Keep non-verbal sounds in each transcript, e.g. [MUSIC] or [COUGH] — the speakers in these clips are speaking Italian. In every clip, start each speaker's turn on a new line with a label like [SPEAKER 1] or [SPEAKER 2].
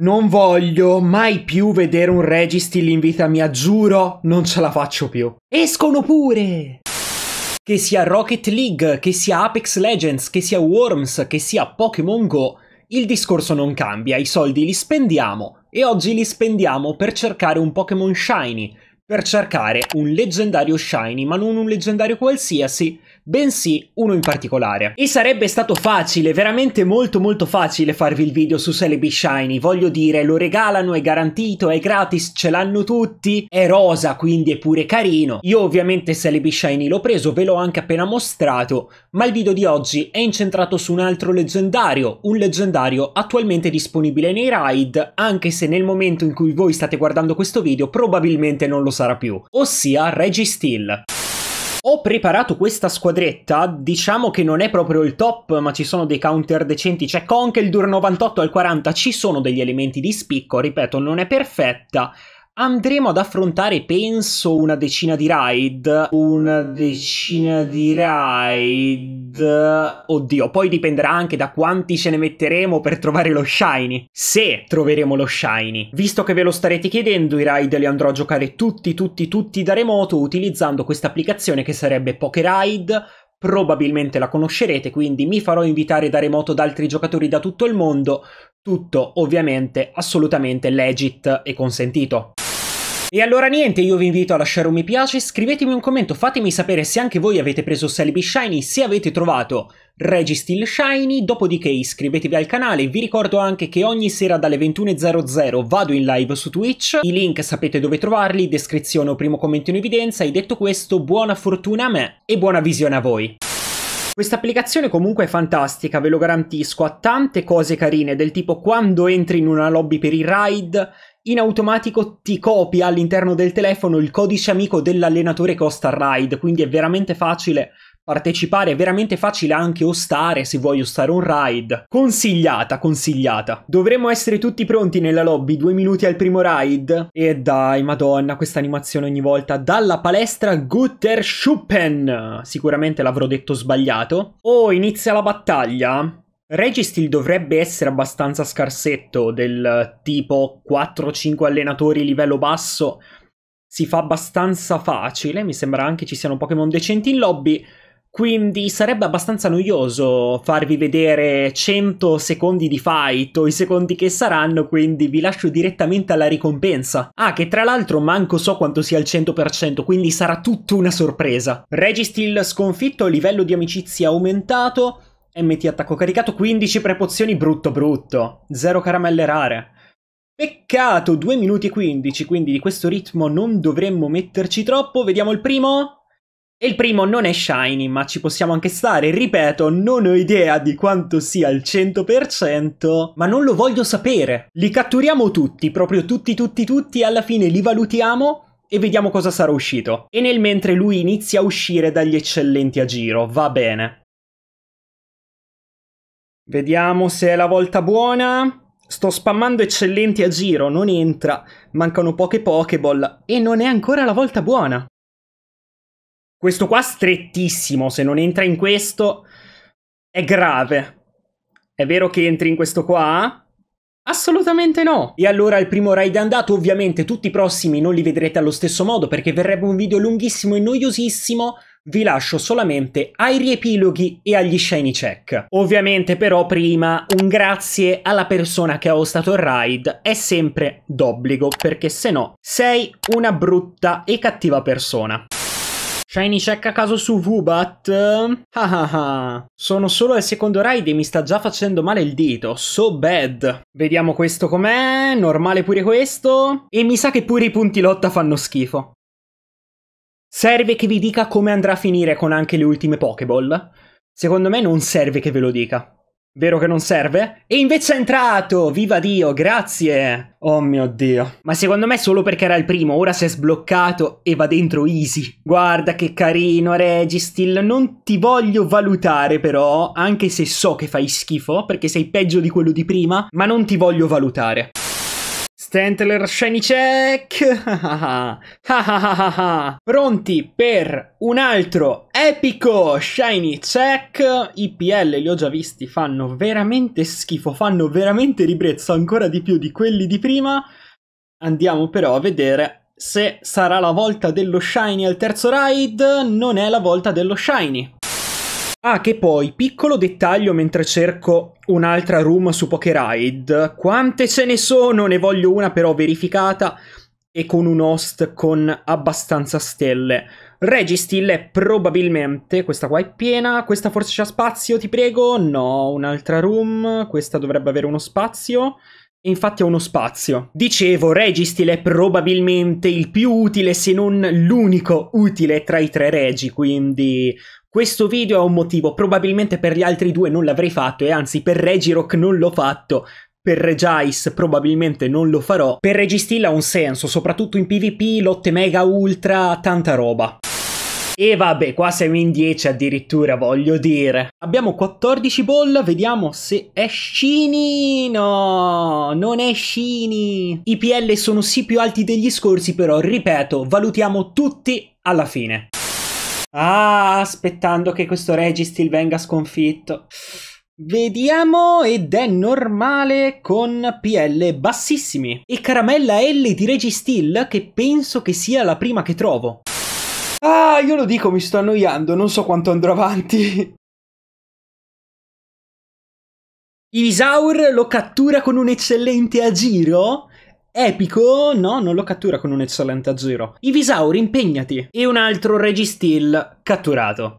[SPEAKER 1] Non voglio mai più vedere un registil in vita mia, giuro, non ce la faccio più. Escono pure! Che sia Rocket League, che sia Apex Legends, che sia Worms, che sia Pokémon Go, il discorso non cambia, i soldi li spendiamo e oggi li spendiamo per cercare un Pokémon Shiny, per cercare un leggendario Shiny, ma non un leggendario qualsiasi, bensì uno in particolare. E sarebbe stato facile, veramente molto molto facile farvi il video su Celebi Shiny, voglio dire, lo regalano, è garantito, è gratis, ce l'hanno tutti, è rosa, quindi è pure carino. Io ovviamente Celebi Shiny l'ho preso, ve l'ho anche appena mostrato, ma il video di oggi è incentrato su un altro leggendario, un leggendario attualmente disponibile nei raid, anche se nel momento in cui voi state guardando questo video probabilmente non lo sarà più, ossia Registeel. Ho preparato questa squadretta, diciamo che non è proprio il top, ma ci sono dei counter decenti, cioè con c'è il dur 98 al 40, ci sono degli elementi di spicco, ripeto, non è perfetta, andremo ad affrontare, penso, una decina di raid. Una decina di raid. Oddio, poi dipenderà anche da quanti ce ne metteremo per trovare lo shiny. Se troveremo lo shiny. Visto che ve lo starete chiedendo, i raid li andrò a giocare tutti, tutti, tutti da remoto utilizzando questa applicazione che sarebbe Pokeraid probabilmente la conoscerete, quindi mi farò invitare da remoto da altri giocatori da tutto il mondo, tutto ovviamente assolutamente legit e consentito. E allora niente, io vi invito a lasciare un mi piace, scrivetemi un commento, fatemi sapere se anche voi avete preso Celebi Shiny, se avete trovato Registil Shiny, dopodiché iscrivetevi al canale, vi ricordo anche che ogni sera dalle 21.00 vado in live su Twitch, i link sapete dove trovarli, descrizione o primo commento in evidenza e detto questo buona fortuna a me e buona visione a voi. Questa applicazione comunque è fantastica, ve lo garantisco, ha tante cose carine, del tipo quando entri in una lobby per i raid, in automatico ti copia all'interno del telefono il codice amico dell'allenatore che hosta raid, quindi è veramente facile partecipare è veramente facile anche ostare se vuoi ostare un ride. Consigliata, consigliata. Dovremmo essere tutti pronti nella lobby, due minuti al primo ride. E dai, madonna, questa animazione ogni volta. Dalla palestra Gutter Schuppen. Sicuramente l'avrò detto sbagliato. Oh, inizia la battaglia. Registil dovrebbe essere abbastanza scarsetto, del tipo 4-5 allenatori livello basso. Si fa abbastanza facile, mi sembra anche ci siano Pokémon decenti in lobby. Quindi sarebbe abbastanza noioso farvi vedere 100 secondi di fight o i secondi che saranno, quindi vi lascio direttamente alla ricompensa. Ah, che tra l'altro manco so quanto sia il 100%, quindi sarà tutto una sorpresa. Registil sconfitto, livello di amicizia aumentato, MT attacco caricato, 15 prepozioni brutto brutto, 0 caramelle rare. Peccato, 2 minuti e 15, quindi di questo ritmo non dovremmo metterci troppo. Vediamo il primo. E Il primo non è Shiny, ma ci possiamo anche stare. Ripeto, non ho idea di quanto sia il 100%, ma non lo voglio sapere. Li catturiamo tutti, proprio tutti, tutti, tutti, alla fine li valutiamo e vediamo cosa sarà uscito. E nel mentre lui inizia a uscire dagli eccellenti a giro, va bene. Vediamo se è la volta buona. Sto spammando eccellenti a giro, non entra, mancano poche Pokéball e non è ancora la volta buona. Questo qua strettissimo, se non entra in questo, è grave. È vero che entri in questo qua? Assolutamente no! E allora il primo raid è andato, ovviamente tutti i prossimi non li vedrete allo stesso modo perché verrebbe un video lunghissimo e noiosissimo, vi lascio solamente ai riepiloghi e agli shiny check. Ovviamente però prima un grazie alla persona che ha ostato il raid è sempre d'obbligo perché se no sei una brutta e cattiva persona. Shiny check a caso su Vubat? Ah ah ah. Sono solo al secondo raid e mi sta già facendo male il dito. So bad. Vediamo questo com'è. Normale pure questo. E mi sa che pure i punti lotta fanno schifo. Serve che vi dica come andrà a finire con anche le ultime Pokéball? Secondo me non serve che ve lo dica. Vero che non serve? E invece è entrato! Viva Dio, grazie! Oh mio Dio. Ma secondo me solo perché era il primo, ora si è sbloccato e va dentro easy. Guarda che carino, Registil. Non ti voglio valutare però, anche se so che fai schifo, perché sei peggio di quello di prima, ma non ti voglio valutare. Stentler Shenicek! [LAUGHS] Pronti per un altro epico Shiny Check! I PL li ho già visti, fanno veramente schifo, fanno veramente ribrezzo ancora di più di quelli di prima. Andiamo però a vedere se sarà la volta dello Shiny al terzo ride. Non è la volta dello Shiny. Ah, che poi, piccolo dettaglio mentre cerco un'altra room su Pokeraid. Quante ce ne sono? Ne voglio una però verificata e con un host con abbastanza stelle. Registil è probabilmente... Questa qua è piena, questa forse c'ha spazio, ti prego. No, un'altra room, questa dovrebbe avere uno spazio. E infatti ha uno spazio. Dicevo, Registil è probabilmente il più utile, se non l'unico utile tra i tre regi, quindi questo video ha un motivo, probabilmente per gli altri due non l'avrei fatto e anzi per Regirock non l'ho fatto, per Regice probabilmente non lo farò. Per Registilla ha un senso, soprattutto in PvP, lotte mega ultra, tanta roba. E vabbè, qua siamo in 10 addirittura, voglio dire. Abbiamo 14 ball, vediamo se è Scini. No, non è Scini. I PL sono sì più alti degli scorsi, però, ripeto, valutiamo tutti alla fine. Ah, aspettando che questo Registil venga sconfitto. Vediamo ed è normale con PL bassissimi. E caramella L di Registil che penso che sia la prima che trovo. Ah, io lo dico, mi sto annoiando, non so quanto andrò avanti. Ivisaur lo cattura con un eccellente a giro Epico, no, non lo cattura con un eccellente a zero. Ivisaur, impegnati! E un altro Registil catturato.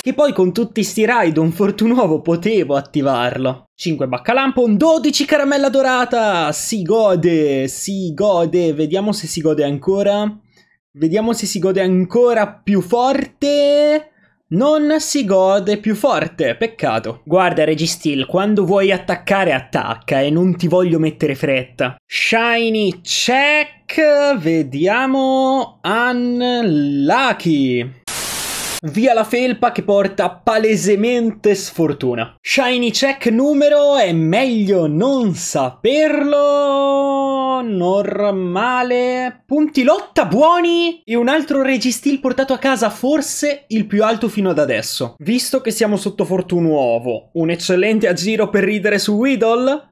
[SPEAKER 1] Che poi con tutti sti raid un fortunuovo potevo attivarlo. 5 Baccalampo, 12 Caramella Dorata! Si gode, si gode, vediamo se si gode ancora. Vediamo se si gode ancora più forte non si gode più forte, peccato. Guarda Registil, quando vuoi attaccare attacca e non ti voglio mettere fretta. Shiny check, vediamo Unlucky. Via la felpa che porta palesemente sfortuna. Shiny check numero è meglio non saperlo. Normale. Punti lotta buoni. E un altro registil portato a casa forse il più alto fino ad adesso. Visto che siamo sotto fortuna uovo, un eccellente a giro per ridere su Weedle.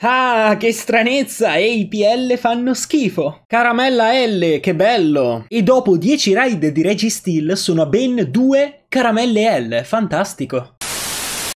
[SPEAKER 1] Ah, che stranezza! E i PL fanno schifo! Caramella L, che bello! E dopo 10 raid di Registeel sono ben 2 caramelle L, fantastico!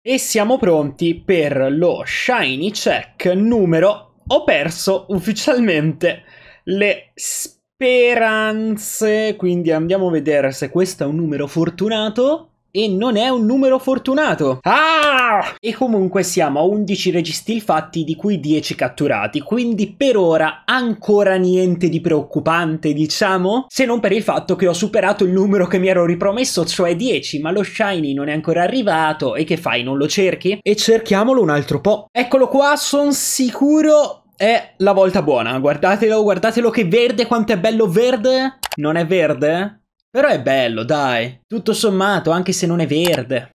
[SPEAKER 1] E siamo pronti per lo Shiny Check numero... Ho perso ufficialmente le speranze, quindi andiamo a vedere se questo è un numero fortunato e non è un numero fortunato. Ah! E comunque siamo a 11 registi fatti di cui 10 catturati, quindi per ora ancora niente di preoccupante, diciamo, se non per il fatto che ho superato il numero che mi ero ripromesso, cioè 10, ma lo shiny non è ancora arrivato e che fai, non lo cerchi? E cerchiamolo un altro po'. Eccolo qua, son sicuro è la volta buona. Guardatelo, guardatelo che verde, quanto è bello verde. Non è verde? Però è bello, dai. Tutto sommato, anche se non è verde.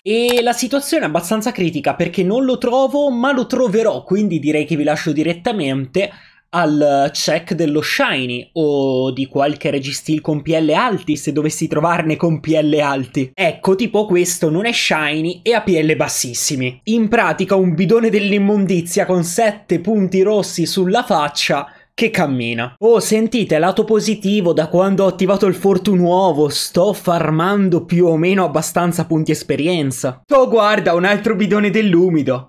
[SPEAKER 1] E la situazione è abbastanza critica perché non lo trovo, ma lo troverò, quindi direi che vi lascio direttamente al check dello Shiny o di qualche registil con PL alti se dovessi trovarne con PL alti. Ecco, tipo questo non è Shiny e ha PL bassissimi. In pratica un bidone dell'immondizia con 7 punti rossi sulla faccia che cammina. Oh, sentite, lato positivo, da quando ho attivato il fortu nuovo sto farmando più o meno abbastanza punti esperienza. Oh, guarda, un altro bidone dell'umido.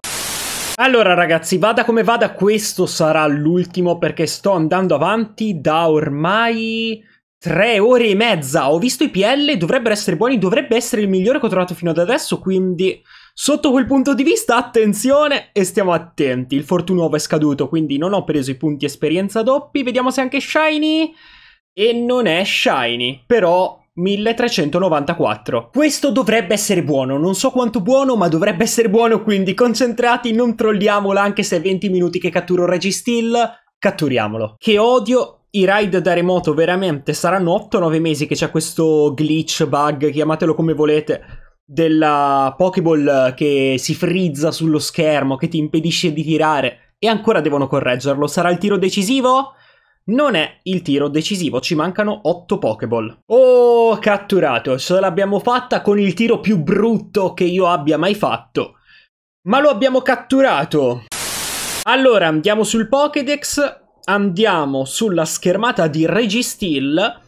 [SPEAKER 1] Allora ragazzi, vada come vada, questo sarà l'ultimo perché sto andando avanti da ormai... Tre ore e mezza, ho visto i PL, dovrebbero essere buoni, dovrebbe essere il migliore che ho trovato fino ad adesso, quindi... Sotto quel punto di vista, attenzione e stiamo attenti. Il Fortunuovo è scaduto, quindi non ho preso i punti esperienza doppi. Vediamo se è anche Shiny. E non è Shiny, però 1394. Questo dovrebbe essere buono, non so quanto buono, ma dovrebbe essere buono, quindi concentrati, non trolliamola anche se è 20 minuti che catturo Registill, catturiamolo. Che odio i ride da remoto veramente saranno 8-9 mesi che c'è questo glitch, bug, chiamatelo come volete della Pokéball che si frizza sullo schermo, che ti impedisce di tirare. E ancora devono correggerlo. Sarà il tiro decisivo? Non è il tiro decisivo, ci mancano 8 Pokéball. Oh, catturato, ce l'abbiamo fatta con il tiro più brutto che io abbia mai fatto. Ma lo abbiamo catturato! Allora, andiamo sul Pokédex, andiamo sulla schermata di Registil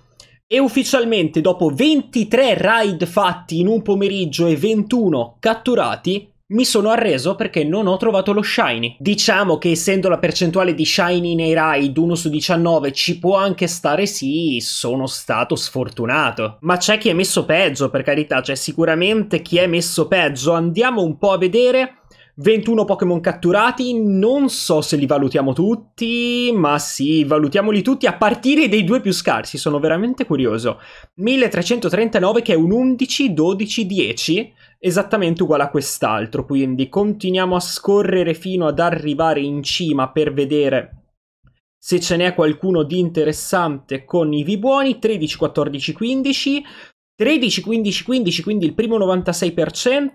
[SPEAKER 1] e ufficialmente dopo 23 raid fatti in un pomeriggio e 21 catturati, mi sono arreso perché non ho trovato lo shiny. Diciamo che essendo la percentuale di shiny nei raid 1 su 19 ci può anche stare sì, sono stato sfortunato. Ma c'è chi è messo peggio, per carità, c'è sicuramente chi è messo peggio. Andiamo un po' a vedere 21 Pokémon catturati, non so se li valutiamo tutti, ma sì, valutiamoli tutti a partire dai due più scarsi, sono veramente curioso. 1339 che è un 11, 12, 10, esattamente uguale a quest'altro, quindi continuiamo a scorrere fino ad arrivare in cima per vedere se ce n'è qualcuno di interessante con i V buoni, 13, 14, 15, 13, 15, 15, quindi il primo 96%,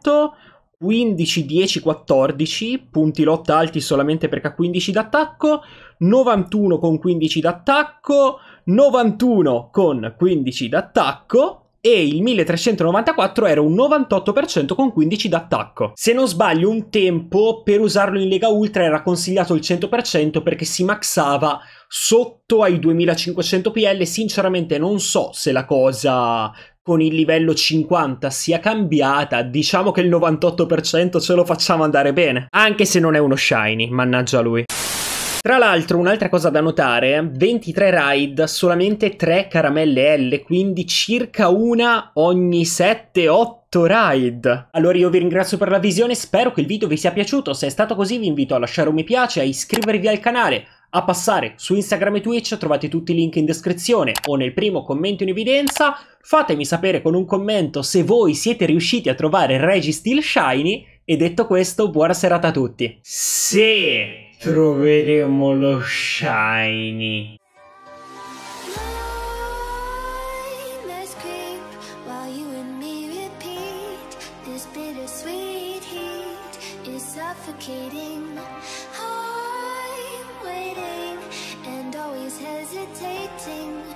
[SPEAKER 1] 15, 10, 14, punti lotta alti solamente perché ha 15 d'attacco, 91 con 15 d'attacco, 91 con 15 d'attacco e il 1394 era un 98% con 15 d'attacco. Se non sbaglio, un tempo per usarlo in Lega Ultra era consigliato il 100% perché si maxava sotto ai 2500 PL. Sinceramente non so se la cosa con il livello 50 sia cambiata, diciamo che il 98% ce lo facciamo andare bene. Anche se non è uno shiny, mannaggia lui. Tra l'altro, un'altra cosa da notare, 23 raid, solamente 3 caramelle L, quindi circa una ogni 7-8 Ride. Allora io vi ringrazio per la visione, spero che il video vi sia piaciuto, se è stato così vi invito a lasciare un mi piace, a iscrivervi al canale, a passare su Instagram e Twitch, trovate tutti i link in descrizione o nel primo commento in evidenza. Fatemi sapere con un commento se voi siete riusciti a trovare Regi Steel Shiny e detto questo, buona serata a tutti. Se troveremo lo Shiny. suffocating waiting